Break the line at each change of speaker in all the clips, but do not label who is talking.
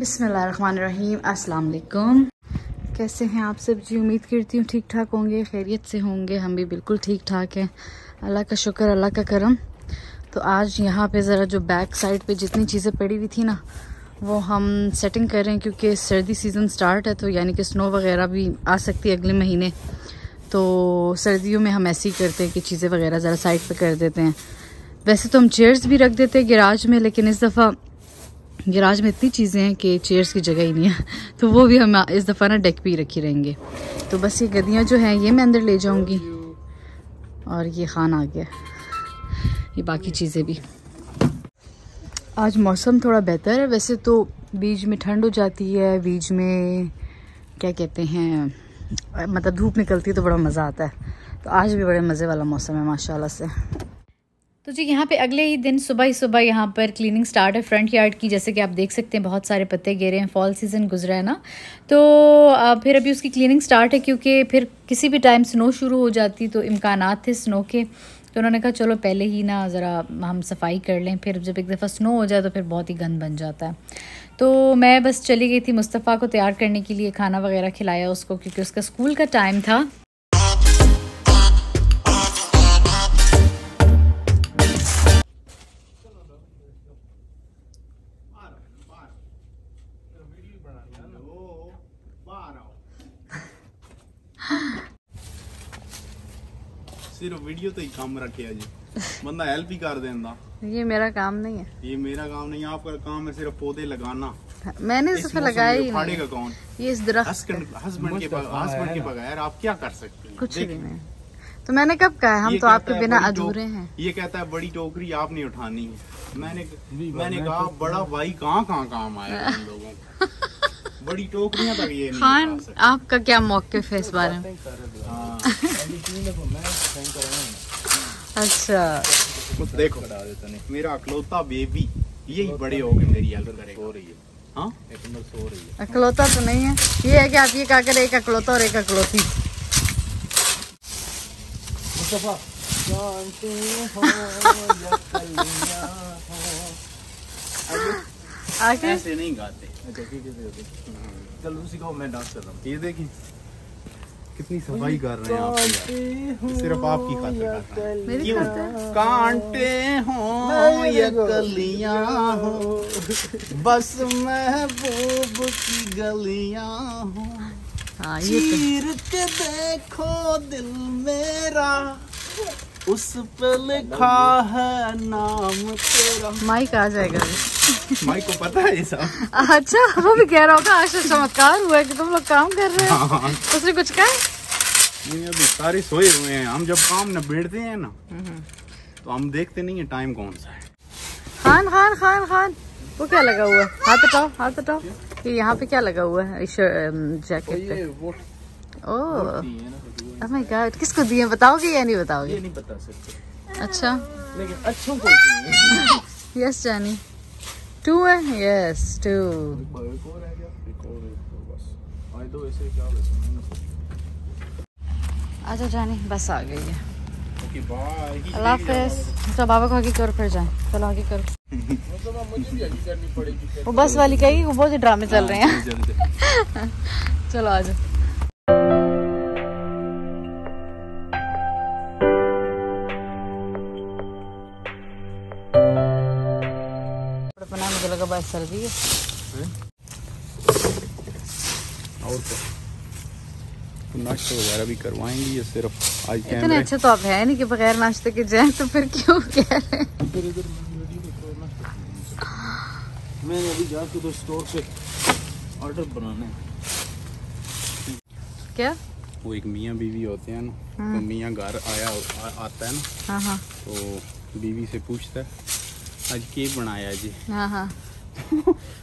बिसमीम असलकुम कैसे हैं आप सब जी उम्मीद करती हूँ ठीक ठाक होंगे खैरियत से होंगे हम भी बिल्कुल ठीक ठाक हैं अल्लाह का शुक्र अल्लाह का करम तो आज यहाँ पे ज़रा जो बैक साइड पे जितनी चीज़ें पड़ी हुई थी ना वो हम सेटिंग कर रहे हैं क्योंकि सर्दी सीज़न स्टार्ट है तो यानी कि स्नो वगैरह भी आ सकती है अगले महीने तो सर्दियों में हम ऐसे ही करते हैं कि चीज़ें वगैरह ज़रा साइड पर कर देते हैं वैसे तो हम चेयर्स भी रख देते हैं गिराज में लेकिन इस दफ़ा गराज में इतनी चीज़ें हैं कि चेयर्स की जगह ही नहीं है तो वो भी हम इस दफ़ा ना डेक पे ही रखी रहेंगे तो बस ये गदियाँ जो हैं ये मैं अंदर ले जाऊँगी और ये खान आ गया ये बाकी चीज़ें भी आज मौसम थोड़ा बेहतर है वैसे तो बीच में ठंड हो जाती है बीच में क्या कहते हैं मतलब धूप निकलती है तो बड़ा मज़ा आता है तो आज भी बड़े मज़े वाला मौसम है माशाल्लाह से तो जी यहाँ पे अगले ही दिन सुबह ही सुबह यहाँ पर क्लीनिंग स्टार्ट है फ्रंट यार्ड की जैसे कि आप देख सकते हैं बहुत सारे पत्ते गिरे हैं फॉल सीज़न गुजरा है ना तो फिर अभी उसकी क्लीनिंग स्टार्ट है क्योंकि फिर किसी भी टाइम स्नो शुरू हो जाती तो इम्कान थे स्नो के तो उन्होंने कहा चलो पहले ही ना ज़रा हम सफाई कर लें फिर जब एक दफ़ा स्नो हो जाए तो फिर बहुत ही गंद बन जाता है तो मैं बस चली गई थी मुस्तफ़ा को तैयार करने के लिए खाना वगैरह खिलाया उसको क्योंकि उसका स्कूल का टाइम था
ਸਿਰਫ ਵੀਡੀਓ ਤੇ ਹੀ ਕੰਮ ਰੱਖਿਆ ਜੀ ਬੰਦਾ ਹੈਲਪ ਹੀ ਕਰ ਦਿੰਦਾ
ये मेरा काम नहीं
है ये मेरा काम नहीं आपका काम है सिर्फ पौधे लगाना
मैंने इस पे लगाया ही नहीं का कौन ये इस दरख्त
हस्बैंड के हस्बैंड के बगैर आप क्या कर सकते हैं कुछ भी नहीं
तो मैंने कब कहा हम तो आपके बिना अधूरे हैं
ये कहता है बड़ी टोकरी आपने उठानी है मैंने मैंने कहा तो- बड़ा भाई कहाँ कहाँ काम आया लोगों को बड़ी टोकरियां तक ये खान
आपका क्या मौकफ है इस बारे में हाँ।
अच्छा कुछ तो देखो बता मेरा अकलौता बेबी यही बड़े हो गए मेरी हेल्प करेगा हाँ?
अकलौता तो नहीं है ये है कि आप ये कहकर एक अकलौता और एक अकलौती
ऐसे नहीं गाते कितनी सफाई कर रहे हैं आप सिर्फ आपकी खातिर कांटे हो या गलियां हो बस महबूब की गलियां हो हाँ, तो- चीर के देखो दिल मेरा उस पे लिखा है नाम तेरा माइक आ जाएगा माइक को पता है ये सब अच्छा वो भी कह रहा होगा
आशा तो चमत्कार हुआ कि तुम लोग काम कर रहे हो हाँ, हाँ। उसने कुछ कहा नहीं
अभी सारे सोए हुए हैं हम जब काम न बैठते हैं ना हम्म। तो हम देखते नहीं है टाइम कौन सा है
खान खान खान खान वो क्या लगा हुआ है हाथ हटाओ हाथ हटाओ कि यहाँ पे क्या लगा हुआ है जैकेट तो
पे
ओ अब मैं क्या किसको दिए बताओगे या नहीं बताओगे नहीं बता
सकते अच्छा लेकिन अच्छों को
यस जानी टू है यस टू अच्छा जानी बस आ गई है
अल्लाह हाफिज तो बाबा को आगे
कर फिर जाए चलो आगे
मतलब कर वो बस वाली
कही वो बहुत ही ड्रामे चल हाँ, रहे
हैं
चलो आ जाओ मुझे लगा बस सर्दी है
और तो नाश्ता वगैरह भी करवाएंगे ये सिर्फ आज इतना अच्छा
तो आप है नहीं कि बगैर नाश्ते के जाए तो फिर क्यों कह रहे
तो मैं अभी जाके तो स्टोर से ऑर्डर बनाने क्या वो एक मियां बीवी होते हैं ना तो हम्म। मियां घर आया आ, आता है ना हाँ, हाँ। तो बीवी से पूछता है आज के बनाया जी हाँ हाँ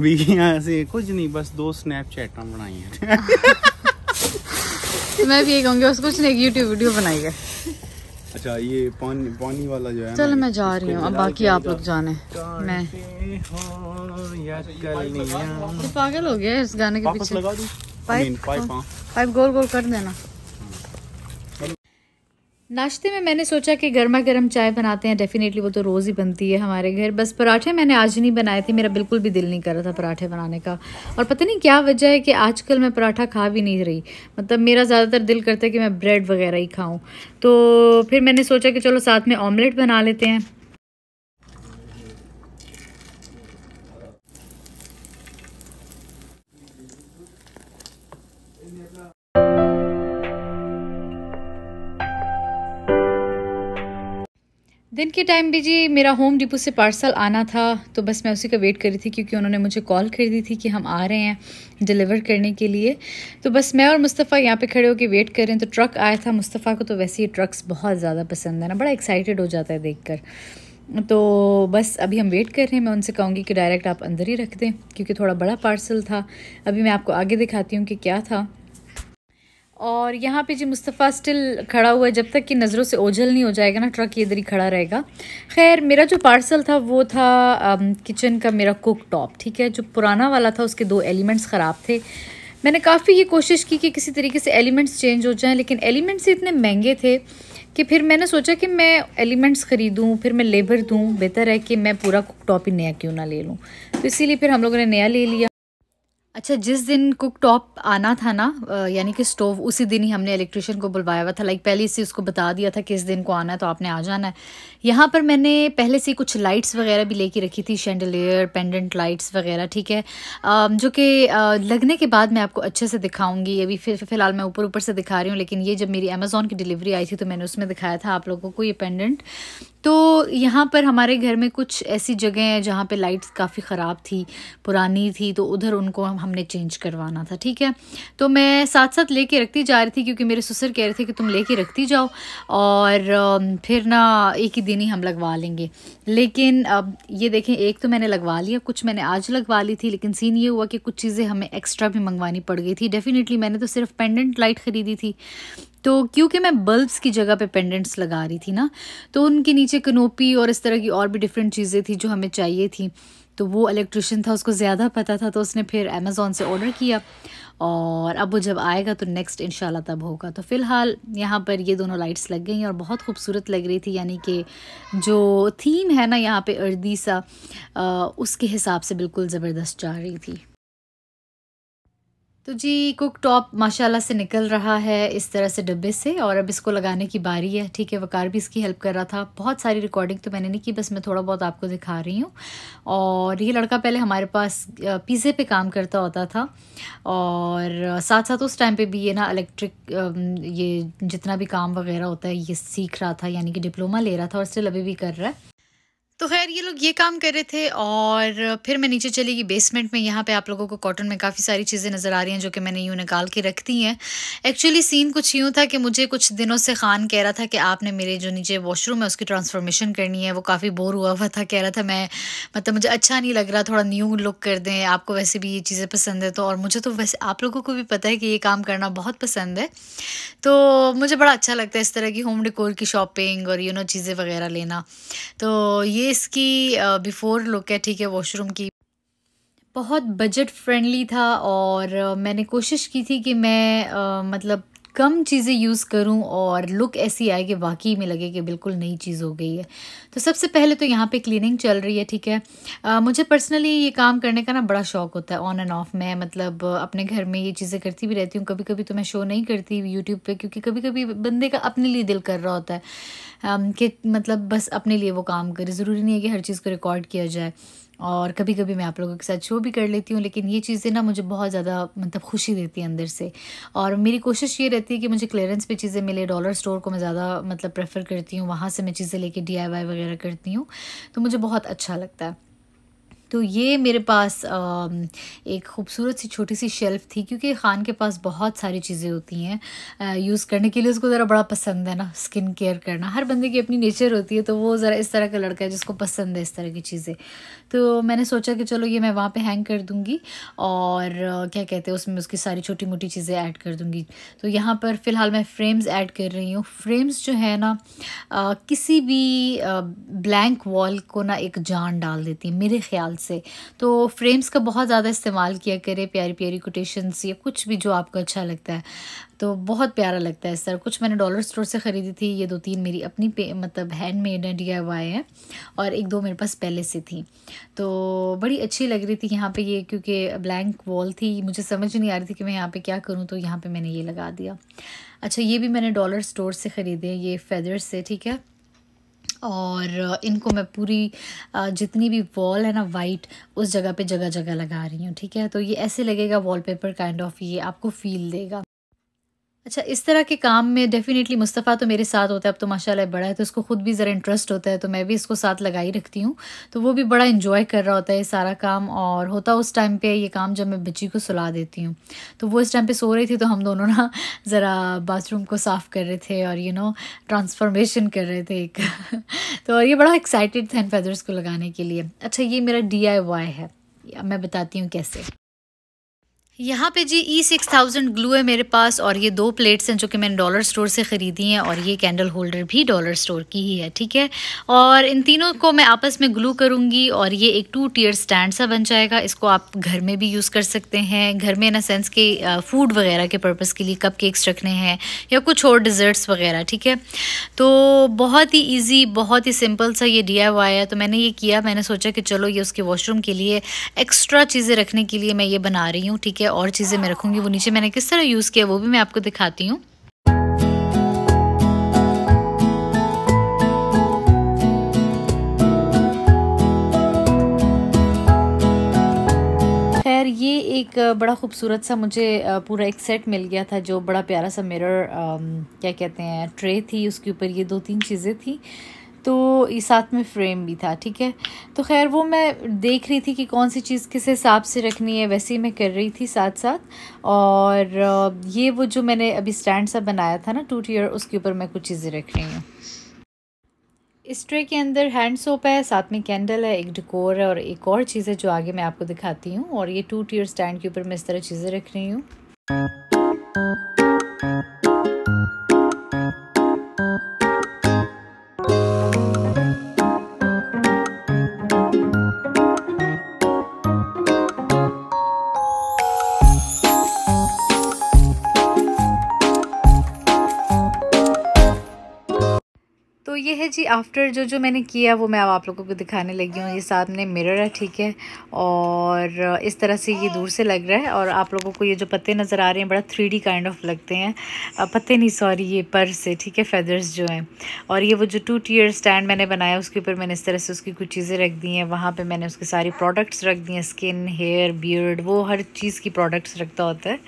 भी कुछ नहीं बस दो स्नैपचैटा बनाई हैं
मैं भी कहूंगी बस कुछ नहीं यूट्यूब वीडियो बनाई है
अच्छा ये पानी पानी वाला जो है चल मैं जा रही हूँ अब बाकी आप लोग जाने मैं
तो पागल हो गया इस गाने के पीछे पाइप पाइप गोल गोल कर देना नाश्ते में मैंने सोचा कि गर्मा गर्म चाय बनाते हैं डेफिनेटली वो तो रोज़ ही बनती है हमारे घर बस पराठे मैंने आज नहीं बनाए थे मेरा बिल्कुल भी दिल नहीं कर रहा था पराठे बनाने का और पता नहीं क्या वजह है कि आजकल मैं पराठा खा भी नहीं रही मतलब मेरा ज़्यादातर दिल करता है कि मैं ब्रेड वगैरह ही खाऊँ तो फिर मैंने सोचा कि चलो साथ में ऑमलेट बना लेते हैं दिन के टाइम भी जी मेरा होम डिपो से पार्सल आना था तो बस मैं उसी का वेट कर रही थी क्योंकि उन्होंने मुझे कॉल कर दी थी कि हम आ रहे हैं डिलीवर करने के लिए तो बस मैं और मुस्तफ़ा यहाँ पे खड़े होकर वेट कर रहे हैं तो ट्रक आया था मुस्तफ़ा को तो वैसे ही ट्रक्स बहुत ज़्यादा पसंद है ना बड़ा एक्साइटेड हो जाता है देख कर तो बस अभी हम वेट कर रहे हैं मैं उनसे कहूँगी कि डायरेक्ट आप अंदर ही रख दें क्योंकि थोड़ा बड़ा पार्सल था अभी मैं आपको आगे दिखाती हूँ कि क्या था और यहाँ पे जी मुस्तफ़ा स्टिल खड़ा हुआ है जब तक कि नज़रों से ओझल नहीं हो जाएगा ना ट्रक इधर ही खड़ा रहेगा खैर मेरा जो पार्सल था वो था किचन um, का मेरा कुक टॉप ठीक है जो पुराना वाला था उसके दो एलिमेंट्स ख़राब थे मैंने काफ़ी ये कोशिश की कि किसी तरीके से एलिमेंट्स चेंज हो जाएं लेकिन एलिमेंट्स इतने महंगे थे कि फिर मैंने सोचा कि मैं एलिमेंट्स ख़रीदूँ फिर मैं लेबर दूँ बेहतर है कि मैं पूरा कुक टॉप ही नया क्यों ना ले लूँ तो इसीलिए फिर हम लोगों ने नया ले लिया अच्छा जिस दिन कुक टॉप आना था ना यानी कि स्टोव उसी दिन ही हमने इलेक्ट्रिशियन को बुलवाया हुआ था लाइक पहले से उसको बता दिया था किस दिन को आना है तो आपने आ जाना है यहाँ पर मैंने पहले से कुछ लाइट्स वगैरह भी लेके रखी थी शेंडलियर पेंडेंट लाइट्स वगैरह ठीक है जो कि लगने के बाद मैं आपको अच्छे से दिखाऊंगी अभी फिर फ़िलहाल मैं ऊपर ऊपर से दिखा रही हूँ लेकिन ये जब मेरी अमेज़ोन की डिलीवरी आई थी तो मैंने उसमें दिखाया था आप लोगों को ये पेंडेंट तो यहाँ पर हमारे घर में कुछ ऐसी जगह हैं जहाँ पे लाइट्स काफ़ी ख़राब थी पुरानी थी तो उधर उनको हमने चेंज करवाना था ठीक है तो मैं साथ साथ लेके रखती जा रही थी क्योंकि मेरे ससुर कह रहे थे कि तुम लेके रखती जाओ और फिर ना एक ही दिन ही हम लगवा लेंगे लेकिन अब ये देखें एक तो मैंने लगवा लिया कुछ मैंने आज लगवा ली थी लेकिन सीन ये हुआ कि कुछ चीज़ें हमें एक्स्ट्रा भी मंगवानी पड़ गई थी डेफ़िनेटली मैंने तो सिर्फ पेंडेंट लाइट ख़रीदी थी तो क्योंकि मैं बल्ब्स की जगह पे पेंडेंट्स लगा रही थी ना तो उनके नीचे कनोपी और इस तरह की और भी डिफरेंट चीज़ें थी जो हमें चाहिए थी तो वो इलेक्ट्रिशियन था उसको ज़्यादा पता था तो उसने फिर अमेज़ोन से ऑर्डर किया और अब वो जब आएगा तो नेक्स्ट इन तब होगा तो फ़िलहाल यहाँ पर ये दोनों लाइट्स लग गई और बहुत खूबसूरत लग रही थी यानी कि जो थीम है ना यहाँ पे अर्दी सा आ, उसके हिसाब से बिल्कुल ज़बरदस्त जा रही थी तो जी कुक टॉप माशाल्लाह से निकल रहा है इस तरह से डब्बे से और अब इसको लगाने की बारी है ठीक है वकार भी इसकी हेल्प कर रहा था बहुत सारी रिकॉर्डिंग तो मैंने नहीं की बस मैं थोड़ा बहुत आपको दिखा रही हूँ और ये लड़का पहले हमारे पास पिज़्ज़े पे काम करता होता था और साथ साथ उस टाइम पे भी ये ना इलेक्ट्रिक ये जितना भी काम वगैरह होता है ये सीख रहा था यानी कि डिप्लोमा ले रहा था और स्टिल अभी भी कर रहा है तो खैर ये लोग ये काम कर रहे थे और फिर मैं नीचे चली गई बेसमेंट में यहाँ पे आप लोगों को कॉटन में काफ़ी सारी चीज़ें नज़र आ रही हैं जो कि मैंने यूँ निकाल के रखती हैं एक्चुअली सीन कुछ यूँ था कि मुझे कुछ दिनों से खान कह रहा था कि आपने मेरे जो नीचे वॉशरूम है उसकी ट्रांसफॉर्मेशन करनी है वो काफ़ी बोर हुआ हुआ था कह रहा था मैं मतलब मुझे अच्छा नहीं लग रहा थोड़ा न्यू लुक कर दें आपको वैसे भी ये चीज़ें पसंद है तो और मुझे तो वैसे आप लोगों को भी पता है कि ये काम करना बहुत पसंद है तो मुझे बड़ा अच्छा लगता है इस तरह की होम डिकोर की शॉपिंग और यू नो चीज़ें वगैरह लेना तो ये स्पेस की बिफ़ोर लुक है ठीक है वॉशरूम की बहुत बजट फ्रेंडली था और uh, मैंने कोशिश की थी कि मैं आ, uh, मतलब कम चीज़ें यूज़ करूं और लुक ऐसी आए कि वाकई में लगे कि बिल्कुल नई चीज़ हो गई है तो सबसे पहले तो यहाँ पे क्लीनिंग चल रही है ठीक है आ, मुझे पर्सनली ये काम करने का ना बड़ा शौक होता है ऑन एंड ऑफ मैं मतलब अपने घर में ये चीज़ें करती भी रहती हूँ कभी कभी तो मैं शो नहीं करती यूट्यूब पर क्योंकि कभी कभी बंदे का अपने लिए दिल कर रहा होता है कि मतलब बस अपने लिए वो काम करे ज़रूरी नहीं है कि हर चीज़ को रिकॉर्ड किया जाए और कभी कभी मैं आप लोगों के साथ शो भी कर लेती हूँ लेकिन ये चीज़ें ना मुझे बहुत ज़्यादा मतलब खुशी देती है अंदर से और मेरी कोशिश ये रहती है कि मुझे क्लियरेंस पे चीज़ें मिले डॉलर स्टोर को मैं ज़्यादा मतलब प्रेफर करती हूँ वहाँ से मैं चीज़ें लेके डी वगैरह करती हूँ तो मुझे बहुत अच्छा लगता है तो ये मेरे पास एक खूबसूरत सी छोटी सी शेल्फ़ थी क्योंकि ख़ान के पास बहुत सारी चीज़ें होती हैं यूज़ करने के लिए उसको ज़रा बड़ा पसंद है ना स्किन केयर करना हर बंदे की अपनी नेचर होती है तो वो ज़रा इस तरह का लड़का है जिसको पसंद है इस तरह की चीज़ें तो मैंने सोचा कि चलो ये मैं वहाँ पर हैंग कर दूँगी और क्या कहते हैं उसमें उसकी सारी छोटी मोटी चीज़ें ऐड कर दूँगी तो यहाँ पर फ़िलहाल मैं फ्रेम्स ऐड कर रही हूँ फ्रेम्स जो है ना किसी भी ब्लैंक वॉल को ना एक जान डाल देती है मेरे ख्याल से तो फ्रेम्स का बहुत ज़्यादा इस्तेमाल किया करें प्यारी प्यारी कोटेशंस या कुछ भी जो आपको अच्छा लगता है तो बहुत प्यारा लगता है सर कुछ मैंने डॉलर स्टोर से ख़रीदी थी ये दो तीन मेरी अपनी पे मतलब हैंड मेड एंड डी हैं और एक दो मेरे पास पहले से थी तो बड़ी अच्छी लग रही थी यहाँ पर ये क्योंकि ब्लैंक वॉल थी मुझे समझ नहीं आ रही थी कि मैं यहाँ पर क्या करूँ तो यहाँ पर मैंने ये लगा दिया अच्छा ये भी मैंने डॉलर स्टोर से ख़रीदे ये फेदर से ठीक है और इनको मैं पूरी जितनी भी वॉल है ना वाइट उस जगह पे जगह जगह लगा रही हूँ ठीक है तो ये ऐसे लगेगा वॉलपेपर काइंड ऑफ ये आपको फील देगा अच्छा इस तरह के काम में डेफिनेटली मुस्तफ़ा तो मेरे साथ होता है अब तो माशाल्लाह बड़ा है तो उसको ख़ुद भी ज़रा इंटरेस्ट होता है तो मैं भी इसको साथ लगा ही रखती हूँ तो वो भी बड़ा इन्जॉय कर रहा होता है सारा काम और होता उस टाइम पे ये काम जब मैं बच्ची को सुला देती हूँ तो वो इस टाइम पर सो रही थी तो हम दोनों ना ज़रा बाथरूम को साफ़ कर रहे थे और यू नो ट्रांसफॉर्मेशन कर रहे थे एक तो ये बड़ा एक्साइटेड था इन फैदर्स को लगाने के लिए अच्छा ये मेरा डी है मैं बताती हूँ कैसे यहाँ पे G E six thousand glue है मेरे पास और ये दो प्लेट्स हैं जो कि मैंने डॉलर स्टोर से ख़रीदी हैं और ये कैंडल होल्डर भी डॉलर स्टोर की ही है ठीक है और इन तीनों को मैं आपस में ग्लू करूँगी और ये एक टू टीयर स्टैंड सा बन जाएगा इसको आप घर में भी यूज़ कर सकते हैं घर में इन सेंस के फूड वगैरह के पर्पज़ के लिए कप केक्स रखने हैं या कुछ और डिज़र्ट्स वगैरह ठीक है तो बहुत ही ईजी बहुत ही सिंपल सा ये डी है तो मैंने ये किया मैंने सोचा कि चलो ये उसके वॉशरूम के लिए एक्स्ट्रा चीज़ें रखने के लिए मैं ये बना रही हूँ ठीक है क्या और चीज़ें मैं रखूँगी वो नीचे मैंने किस तरह यूज़ किया वो भी मैं आपको दिखाती हूँ ये एक बड़ा खूबसूरत सा मुझे पूरा एक सेट मिल गया था जो बड़ा प्यारा सा मिरर क्या कहते हैं ट्रे थी उसके ऊपर ये दो तीन चीज़ें थी तो साथ में फ्रेम भी था ठीक है तो खैर वो मैं देख रही थी कि कौन सी चीज़ किस हिसाब से रखनी है वैसे ही मैं कर रही थी साथ साथ और ये वो जो मैंने अभी स्टैंड सा बनाया था ना टू टीयर उसके ऊपर मैं कुछ चीज़ें रख रही हूँ इस ट्रे के अंदर हैंड सोप है साथ में कैंडल है एक डिकोर है और एक और चीज़ है जो आगे मैं आपको दिखाती हूँ और ये टू टीयर स्टैंड के ऊपर मैं इस तरह चीज़ें रख रही हूँ आफ्टर जो जो मैंने किया वो मैं अब आप लोगों को दिखाने लगी हूँ ये सामने मिरर है ठीक है और इस तरह से ये दूर से लग रहा है और आप लोगों को ये जो पत्ते नज़र आ रहे हैं बड़ा थ्री काइंड ऑफ लगते हैं पत्ते नहीं सॉरी ये पर से ठीक है फेदर्स जो हैं और ये वो जो टू टीयर स्टैंड मैंने बनाया उसके ऊपर मैंने इस तरह से उसकी कुछ चीज़ें रख दी हैं वहाँ पर मैंने उसके सारी प्रोडक्ट्स रख दिए स्किन हेयर बियर्ड वो हर चीज़ की प्रोडक्ट्स रखता होता है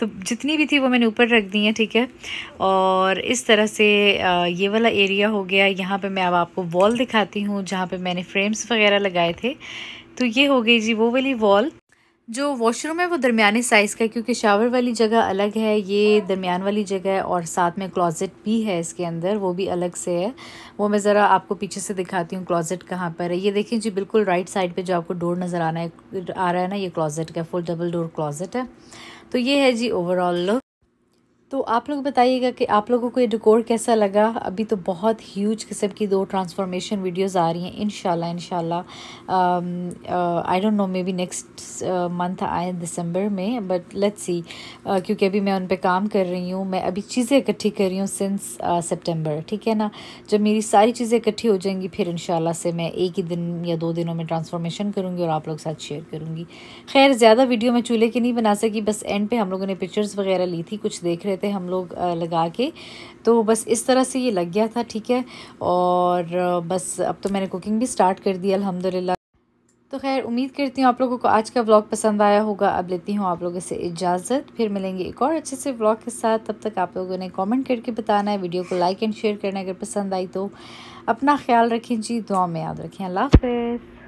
तो जितनी भी थी वो मैंने ऊपर रख दी हैं ठीक है और इस तरह से ये वाला एरिया हो गया यहाँ पे मैं अब आपको वॉल दिखाती हूँ जहाँ पे मैंने फ्रेम्स वगैरह लगाए थे तो ये हो गई जी वो वाली वॉल जो वॉशरूम है वो दरमियाने साइज़ का क्योंकि शावर वाली जगह अलग है ये दरमियान वाली जगह है और साथ में क्लॉज़ेट भी है इसके अंदर वो भी अलग से है वो मैं ज़रा आपको पीछे से दिखाती हूँ क्लॉज़ेट कहाँ पर है ये देखिए जी बिल्कुल राइट साइड पे जो आपको डोर नज़र आना है आ रहा है ना ये क्लॉज़ेट का फुल डबल डोर क्लॉज़ेट है तो ये है जी ओवरऑल लुक तो आप लोग बताइएगा कि आप लोगों को ये डिकोर कैसा लगा अभी तो बहुत ह्यूज किस्म की दो ट्रांसफॉर्मेशन वीडियोस आ रही हैं इन इंशाल्लाह आई डोंट नो मे बी नेक्स्ट मंथ आए दिसंबर में बट लेट्स सी क्योंकि अभी मैं उन पर काम कर रही हूँ मैं अभी चीज़ें इकट्ठी कर रही हूँ सिंस सेप्टेम्बर uh, ठीक है ना जब मेरी सारी चीज़ें इकट्ठी हो जाएंगी फिर इन से मैं एक ही दिन या दो दिनों में ट्रांसफॉर्मेशन करूँगी और आप लोग साथ शेयर करूँगी खैर ज़्यादा वीडियो मैं चूल्हे की नहीं बना सकी बस एंड पे हम लोगों ने पिक्चर्स वगैरह ली थी कुछ देख रहे थे हम लोग लगा के तो बस इस तरह से ये लग गया था ठीक है और बस अब तो मैंने कुकिंग भी स्टार्ट कर दी अलहमदिल्ला तो खैर उम्मीद करती हूँ आप लोगों को आज का व्लॉग पसंद आया होगा अब लेती हूँ आप लोगों से इजाज़त फिर मिलेंगे एक और अच्छे से व्लॉग के साथ तब तक आप लोगों ने कमेंट करके बताना है वीडियो को लाइक एंड शेयर करना अगर पसंद आई तो अपना ख्याल रखें जी दुआ में याद रखें अल्लाह हाफ